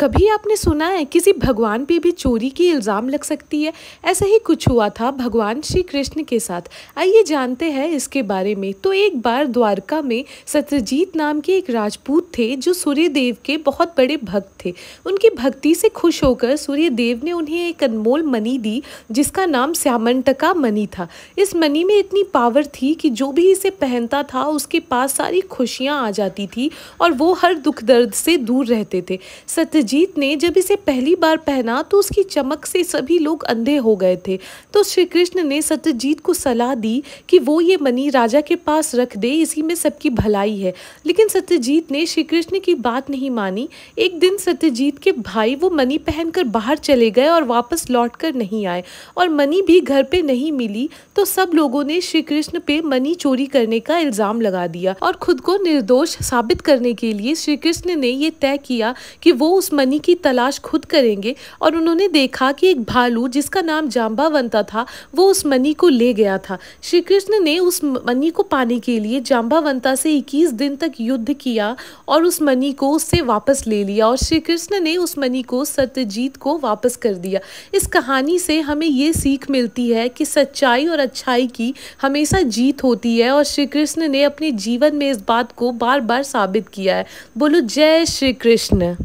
कभी आपने सुना है किसी भगवान पे भी चोरी की इल्ज़ाम लग सकती है ऐसा ही कुछ हुआ था भगवान श्री कृष्ण के साथ आइए जानते हैं इसके बारे में तो एक बार द्वारका में सत्यजीत नाम के एक राजपूत थे जो सूर्यदेव के बहुत बड़े भक्त थे उनकी भक्ति से खुश होकर सूर्यदेव ने उन्हें एक अनमोल मनी दी जिसका नाम श्यामंटका मनी था इस मनी में इतनी पावर थी कि जो भी इसे पहनता था उसके पास सारी खुशियाँ आ जाती थी और वो हर दुख दर्द से दूर रहते थे सत्य अजीत ने जब इसे पहली बार पहना तो उसकी चमक से सभी लोग अंधे हो गए थे तो श्री कृष्ण ने सत्यजीत को सलाह दी कि वो ये मनी राजा के पास रख दे इसी में सबकी भलाई है लेकिन सत्यजीत ने श्री कृष्ण की बात नहीं मानी एक दिन सत्यजीत के भाई वो मनी पहनकर बाहर चले गए और वापस लौट कर नहीं आए और मनी भी घर पे नहीं मिली तो सब लोगों ने श्री कृष्ण पे मनी चोरी करने का इल्ज़ाम लगा दिया और खुद को निर्दोष साबित करने के लिए श्री कृष्ण ने यह तय किया कि वो उस मनी की तलाश खुद करेंगे और उन्होंने देखा कि एक भालू जिसका नाम जाम्बावंता था वो उस मनी को ले गया था श्री कृष्ण ने उस मनी को पाने के लिए जाम्बावंता से इक्कीस दिन तक युद्ध किया और उस मनी को उससे वापस ले लिया और श्री कृष्ण ने उस मनी को सत्यजीत को वापस कर दिया इस कहानी से हमें ये सीख मिलती है कि सच्चाई और अच्छाई की हमेशा जीत होती है और श्री कृष्ण ने अपने जीवन में इस बात को बार बार साबित किया है बोलो जय श्री कृष्ण